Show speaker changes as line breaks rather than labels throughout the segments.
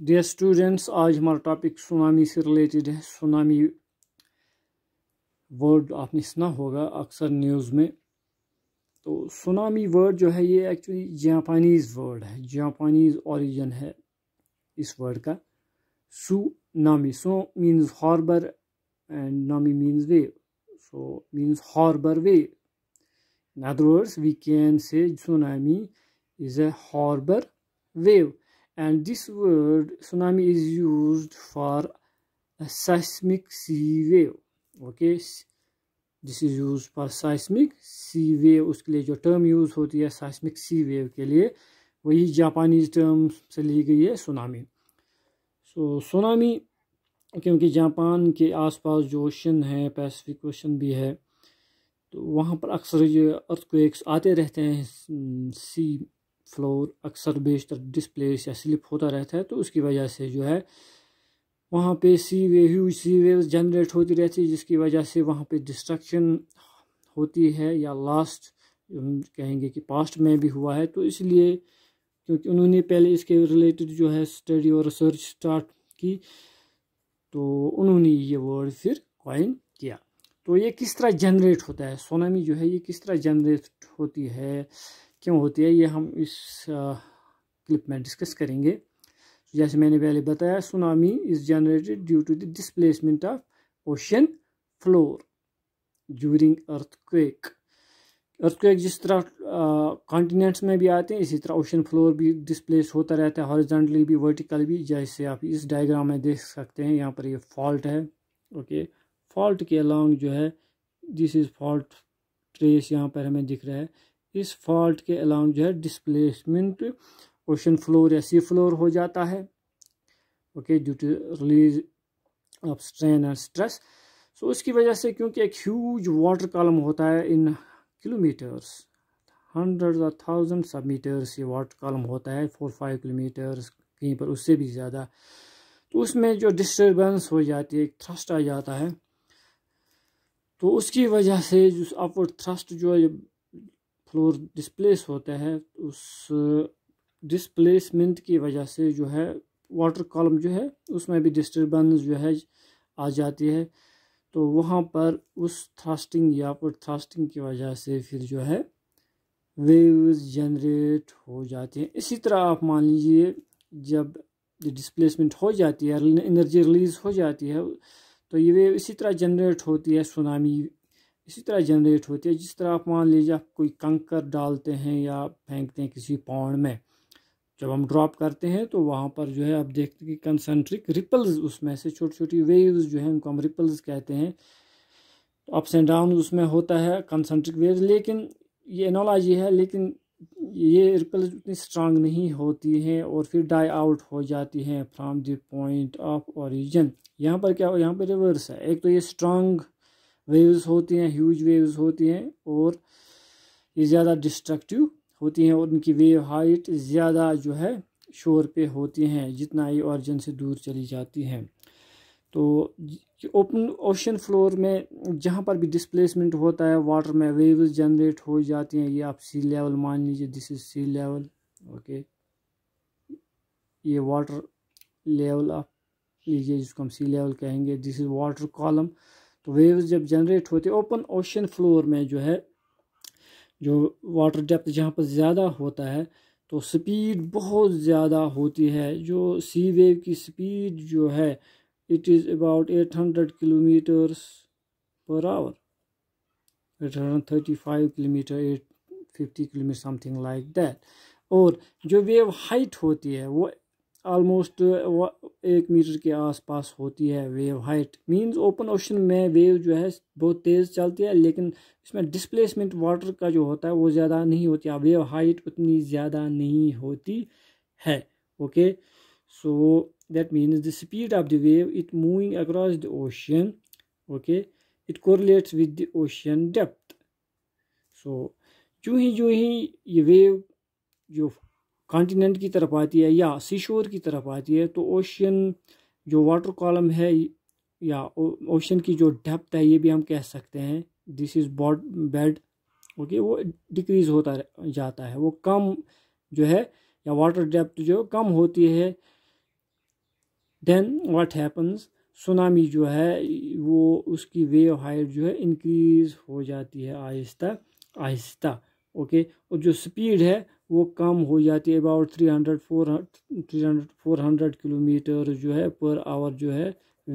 dear students आज हमारा topic tsunami से रिलेटेड है सुनामी वर्ड आपने सुना होगा अक्सर न्यूज़ में तो सुनामी वर्ड जो है ये एक्चुअली जापानीज़ वर्ड है जापानीज़ ओरिजिन है इस वर्ड का tsu nami so means harbour and nami means wave so means harbour wave in other words we can say tsunami is a harbour wave and this word tsunami is used for a seismic sea wave okay this is use for seismic sea wave उसके लिए जो term use होती है साइसमिक sea wave के लिए वही Japanese term से ली गई है सुनामी सो so, सुनामी क्योंकि जापान के आसपास जो ओशन है पैसिफिक ओशन भी है तो वहाँ पर अक्सर ये अर्थक्वेक्स आते रहते हैं सी फ्लोर अक्सर बेशतर डिस्प्लेस या स्लिप होता रहता है तो उसकी वजह से जो है वहाँ पे सी वे ह्यूज सी वेव्स जनरेट होती रहती है जिसकी वजह से वहाँ पे डिस्ट्रक्शन होती है या लास्ट कहेंगे कि पास्ट में भी हुआ है तो इसलिए क्योंकि उन्होंने पहले इसके रिलेटेड जो है स्टडी और रिसर्च स्टार्ट की तो उन्होंने ये वर्ड फिर कॉइन किया तो ये किस तरह जनरेट होता है सोनामी जो है ये किस तरह जनरेट होती है क्यों होती है ये हम इस क्लिप में डिस्कस करेंगे जैसे मैंने पहले बताया tsunami is generated due to the displacement of ocean floor during earthquake earthquake जिस तरह कॉन्टीनेंट्स में भी आते हैं इसी तरह ओशन फ्लोर भी डिस्प्लेस होता रहता है हॉरिजॉन्टली भी वर्टिकल भी जैसे आप इस डायग्राम में देख सकते हैं यहाँ पर ये फॉल्ट है ओके फॉल्ट के अलॉन्ग जो है दिस इज़ फॉल्ट ट्रेस यहाँ पर हमें दिख रहा है इस फॉल्ट के अलॉन्ग जो है डिसप्लेसमेंट ओशन फ्लोर या सी फ्लोर हो जाता है okay due to release of strain and stress so उसकी वजह से क्योंकि एक ह्यूज वाटर कॉलम होता है इन किलोमीटर्स हंड्रेड और थाउजेंड सब मीटर्स ये वाटर कॉलम होता है फोर फाइव किलोमीटर्स कहीं पर उससे भी ज़्यादा तो उसमें जो डिस्टर्बेंस हो जाती है एक थ्रस्ट आ जाता है तो उसकी वजह से जो अपवर्ड थ्रस्ट जो फ्लोर डिस्प्लेस होता है उस डिस्प्लेसमेंट की वजह से जो है वाटर कॉलम जो है उसमें भी डिस्टर्बेंस जो है आ जाती है तो वहाँ पर उस थ्रास्टिंग या फिर थ्रास्टिंग की वजह से फिर जो है वेव्स जनरेट हो जाते हैं इसी तरह आप मान लीजिए जब डिस्प्लेसमेंट हो जाती है एनर्जी रिलीज़ हो जाती है तो ये वेव इसी तरह जनरेट होती है सुनामी इसी तरह जनरेट होती है जिस तरह आप मान लीजिए आप कोई कंकर डालते हैं या फेंकते हैं किसी पौंड में जब हम ड्रॉप करते हैं तो वहाँ पर जो है आप देखते हैं कि कंसनट्रिक रिपल्स उसमें से छोटी छोटी वेव्स जो है उनको हम रिपल्स कहते हैं तो अप्स एंड डाउन उसमें होता है कंसनट्रिक वेव लेकिन ये एनोलॉजी है लेकिन ये रिपल्स उतनी स्ट्रांग नहीं होती हैं और फिर डाई आउट हो जाती हैं from the point of origin यहाँ पर क्या हो यहाँ पर रिवर्स है एक तो ये स्ट्रांग वेव्स होती हैं ह्यूज वेव्स होती हैं और ये ज़्यादा डिस्ट्रक्टिव होती हैं और उनकी वेव हाइट ज़्यादा जो है शोर पे होती हैं जितना ये ऑरिजन से दूर चली जाती हैं तो ओपन ओशन फ्लोर में जहाँ पर भी डिस्प्लेसमेंट होता है वाटर में वेव्स जनरेट हो जाती हैं ये आप सी लेवल मान लीजिए this is sea level okay ये वाटर लेवल आप लीजिए जिसको हम सी लेवल कहेंगे दिस इज़ वाटर कॉलम तो वेव्स जब जनरेट होते ओपन ओशन फ्लोर में जो है जो वाटर डेप्थ जहाँ पर ज़्यादा होता है तो स्पीड बहुत ज़्यादा होती है जो सी वेव की स्पीड जो है it is about 800 kilometers per hour 835 kilometer 850 kilometer something like that और जो वेव हाइट होती है वो ऑलमोस्ट uh, एक मीटर के आसपास होती है wave height means open ocean में वेव जो है बहुत तेज़ चलती है लेकिन इसमें डिस्प्लेसमेंट वाटर का जो होता है वो ज़्यादा नहीं होती है वेव हाइट उतनी ज़्यादा नहीं होती है okay so that means the speed of the wave it moving across the ocean okay it correlates with the ocean depth so जूँ ही जूँ ही ये वेव जो कॉन्टीनेंट की तरफ आती है या सीशोर की तरफ आती है तो ओशियन जो वाटर कॉलम है या ओशन की जो डेप्थ है ये भी हम कह सकते हैं दिस इज़ बॉड बेड ओके वो डिक्रीज़ होता जाता है वो कम जो है या वाटर डेप्थ जो कम होती है देन व्हाट हैपन्स सुनामी जो है वो उसकी वेव हाइट जो है इंक्रीज़ हो जाती है आहिस्ता आहिस्ता ओके और जो स्पीड है वो कम हो जाती है about three hundred four three hundred four hundred kilometer जो है पर आवर जो है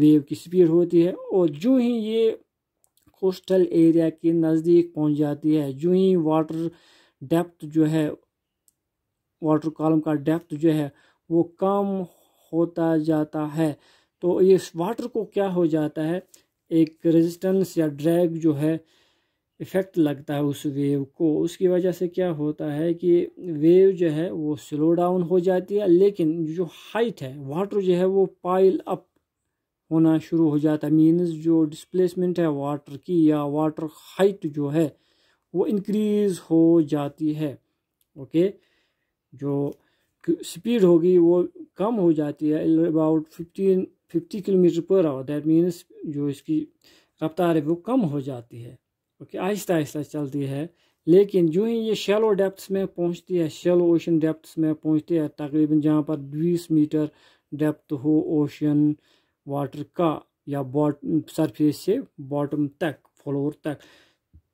वेव की स्पीड होती है और जो ही ये कोस्टल एरिया के नज़दीक पहुंच जाती है जो ही वाटर डेप्थ जो है वाटर कॉलम का डेप्थ जो है वो कम होता जाता है तो इस वाटर को क्या हो जाता है एक रेजिस्टेंस या ड्रैग जो है इफ़ेक्ट लगता है उस वेव को उसकी वजह से क्या होता है कि वेव जो है वो स्लो डाउन हो जाती है लेकिन जो हाइट है वाटर जो है वो पाइल अप होना शुरू हो जाता है मीन्स जो डिस्प्लेसमेंट है वाटर की या वाटर हाइट जो है वो इंक्रीज़ हो जाती है ओके जो स्पीड होगी वो कम हो जाती है about fifteen fifty kilometer per hour that means जो इसकी रफ्तार है वो कम हो जाती है ओके आहिस्ता आहिस्ता चलती है लेकिन जो ही ये शेलो डेप्थ्स में पहुंचती है शेलो ओशन डेप्थ्स में पहुंचती है तकरीबन जहाँ पर बीस मीटर डेप्थ हो ओशन वाटर का या बॉट सरफेस से बॉटम तक फ्लोर तक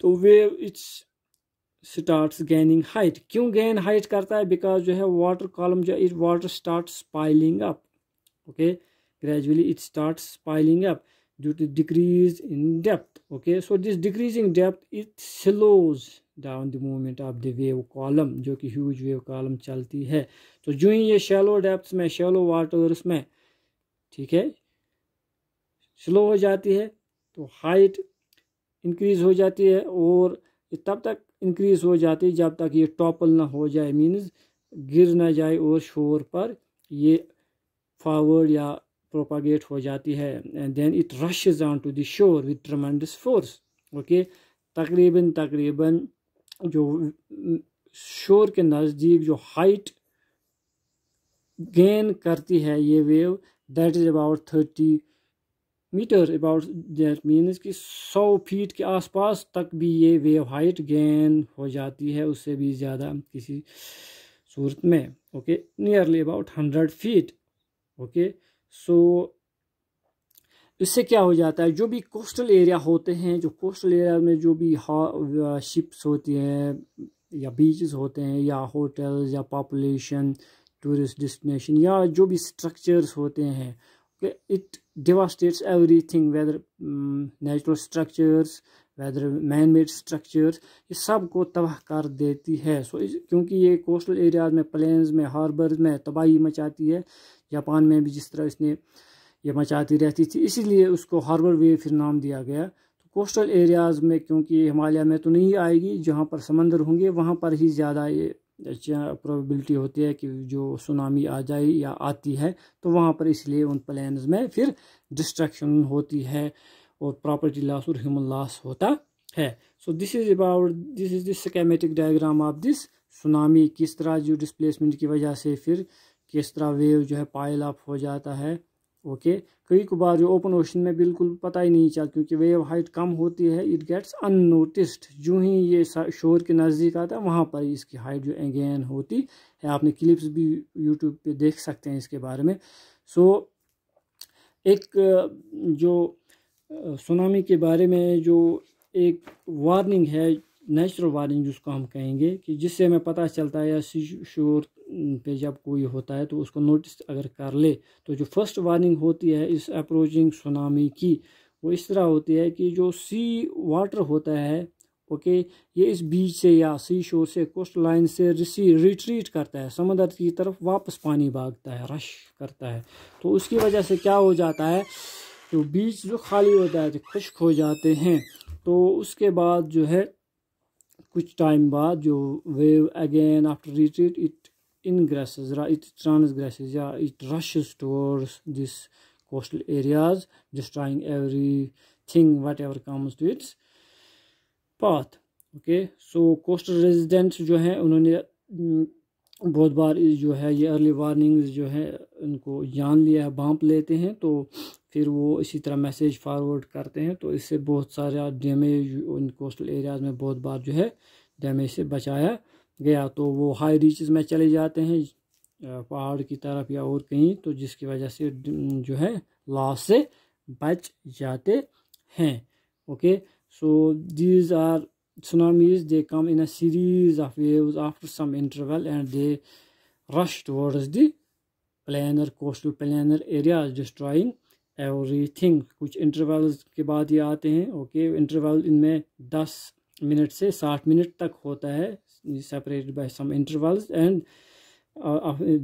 तो वे इट्स स्टार्ट्स गेनिंग हाइट क्यों गेन हाइट करता है बिकॉज जो है वाटर कॉलम जो it water start piling up okay gradually it start piling up due to decrease in depth okay so this decrease in depth it slows down the movement of the wave column जो कि huge wave column चलती है तो जो ही ये shallow depth में shallow waters में ठीक है स्लो हो जाती है तो हाइट इंक्रीज हो जाती है और तब तक इंक्रीज हो जाती है जब तक ये टॉपल ना हो जाए मीन्स गिर ना जाए और शोर पर ये फॉरवर्ड या प्रोपागेट हो जाती है and then it rushes on to दोर shore with tremendous force okay तकरीबन तकरीबन जो शोर के नज़दीक जो हाइट गेन करती है ये wave that is about thirty meter about that means कि सौ फीट के आसपास तक भी ये वेव हाइट गेन हो जाती है उससे भी ज़्यादा किसी सूरत में okay nearly about hundred feet okay so इससे क्या हो जाता है जो भी कोस्टल एरिया होते हैं जो कोस्टल एरिया में जो भी हा शिप्स होती हैं या बीचेस होते हैं या होटल या पॉपुलेशन टूरिस्ट डेस्टिनेशन या जो भी स्ट्रक्चर्स होते हैं it devastates everything whether natural structures whether man made structure ये सब को तबाह कर देती है सो क्योंकि ये कोस्टल एरियाज़ में प्लेन्स में हार्बर में तबाही मचाती है जापान में भी जिस तरह इसने ये मचाती रहती थी इसीलिए उसको हार्बर वे फिर नाम दिया गया तो कोस्टल एरियाज़ में क्योंकि हिमालय में तो नहीं आएगी जहाँ पर समंदर होंगे वहाँ पर ही ज़्यादा ये प्रोबेबिलिटी अच्छा होती है कि जो सुनामी आ जाए या आती है तो वहाँ पर इसलिए उन प्लान में फिर डिस्ट्रक्शन होती है और प्रॉपर्टी लॉस और ह्यूमन लॉस होता है so this is about this is schematic diagram of this tsunami किस तरह जो डिस्प्लेसमेंट की वजह से फिर किस तरह वेव जो है पायल अप हो जाता है ओके कई कबार जो ओपन ओशन में बिल्कुल पता ही नहीं चलता क्योंकि वेव हाइट कम होती है इट गेट्स अननोटिस्ड जो ही ये शोर के नज़दीक आता है वहाँ पर इसकी हाइट जो अगेन होती है आपने क्लिप्स भी यूट्यूब पे देख सकते हैं इसके बारे में सो so, एक जो सुनामी के बारे में जो एक वार्निंग है नेचुरल वार्निंग जिसको हम कहेंगे कि जिससे हमें पता चलता है या सी शोर पे जब कोई होता है तो उसको नोटिस अगर कर ले तो जो फर्स्ट वार्निंग होती है इस अप्रोचिंग सुनामी की वो इस तरह होती है कि जो सी वाटर होता है ओके ये इस बीच से या सी शोर से कोस्ट लाइन से रिसी रिट्रीट करता है समंदर की तरफ वापस पानी भागता है रश करता है तो उसकी वजह से क्या हो जाता है जो तो बीच जो खाली हो जाते जो खुश्क हो जाते हैं तो उसके बाद जो है कुछ टाइम बाद जो wave again after retreat it ingresses it transgress या it rush towards this coastal areas destroying everything whatever comes to its path okay so coastal residents जो हैं उन्होंने बहुत बार जो है ये अर्ली वार्निंग जो है उनको जान लिया है बांप लेते हैं तो फिर वो इसी तरह मैसेज फारवर्ड करते हैं तो इससे बहुत सारा डैमेज उन कोस्टल एरियाज़ में बहुत बार जो है डैमेज से बचाया गया तो वो हाई रीचेस में चले जाते हैं पहाड़ की तरफ या और कहीं तो जिसकी वजह से जो है लॉस से बच जाते हैं okay so these are tsunamis they come in a series of wave after some interval and they rush towards the planar coastal planar areas destroying everything कुछ इंटरवल्स के बाद ये आते हैं ओके इंटरवल इनमें दस मिनट से साठ मिनट तक होता है separated by some intervals and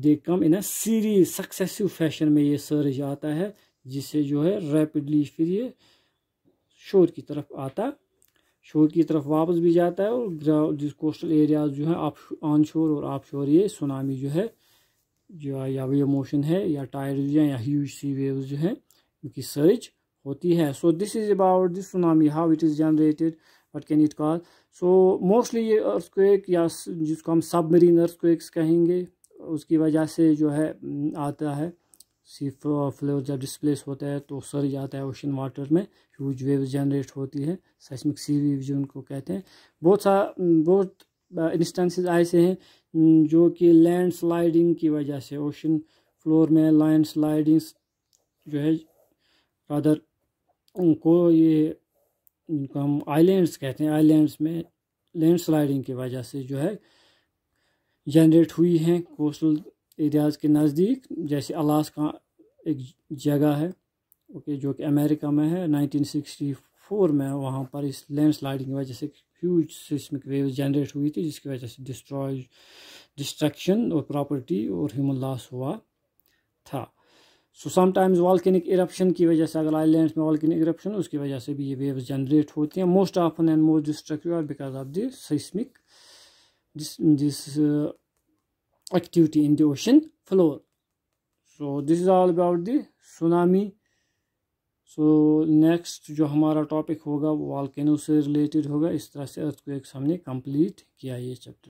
they come in a series successive fashion में ये सर्ज आता है जिससे जो है रैपिडली फिर ये शोर की तरफ आता शोर की तरफ वापस भी जाता है और जिस कोस्टल एरियाज जो है आप ऑन शोर और आप शोर ये सुनामी जो है जो या वे मोशन है या टायर जो या ह्यूज सी वेव्स जो है उनकी सर्च होती है so this is about this tsunami how it is generated what can it call so mostly ये अर्थक्वेक या जिसको हम सब मरीन अर्थक्वेक्स कहेंगे उसकी वजह से जो है हम्म, आता है सी फ्लोर जब डिस्प्लेस होता है तो सर जाता है ओशन वाटर में ह्यूज वेव जनरेट होती है सेस्मिक सी वेव जो उनको कहते हैं बहुत सा हम्म, बहुत इंस्टेंसेस ऐसे हैं हम्म, जो कि लैंड स्लाइडिंग की वजह से ओशन फ्लोर में लैंड स्लाइडिंग्स जो है अदर को ये उनको हम आइलैंड्स कहते हैं आइलैंड्स में लैंड स्लाइडिंग की वजह से जो है जनरेट हुई हैं कोस्टल एरियाज़ के नज़दीक जैसे अलास्का एक जगह है ओके जो कि अमेरिका में है 1964 में वहाँ पर इस लैंड स्लाइडिंग की वजह से ह्यूज सिस्मिक वेव जनरेट हुई थी जिसकी वजह से डिस्ट्रॉय डिस्ट्रक्शन और प्रॉपर्टी और ह्यूमन लॉस हुआ था सो समटाइम्स वालकिनिक इरप्शन की वजह से अगर आईलैंड में वालकनिक इरप्शन उसकी वजह से भी ये वेव्स जनरेट होती हैं most often and most destructive because of seismic seismic this activity in the ocean floor so this is all about the tsunami so next जो हमारा टॉपिक होगा वो वालकेनो से रिलेटेड होगा इस तरह से अर्थ को एक हमने कम्प्लीट किया ये चैप्टर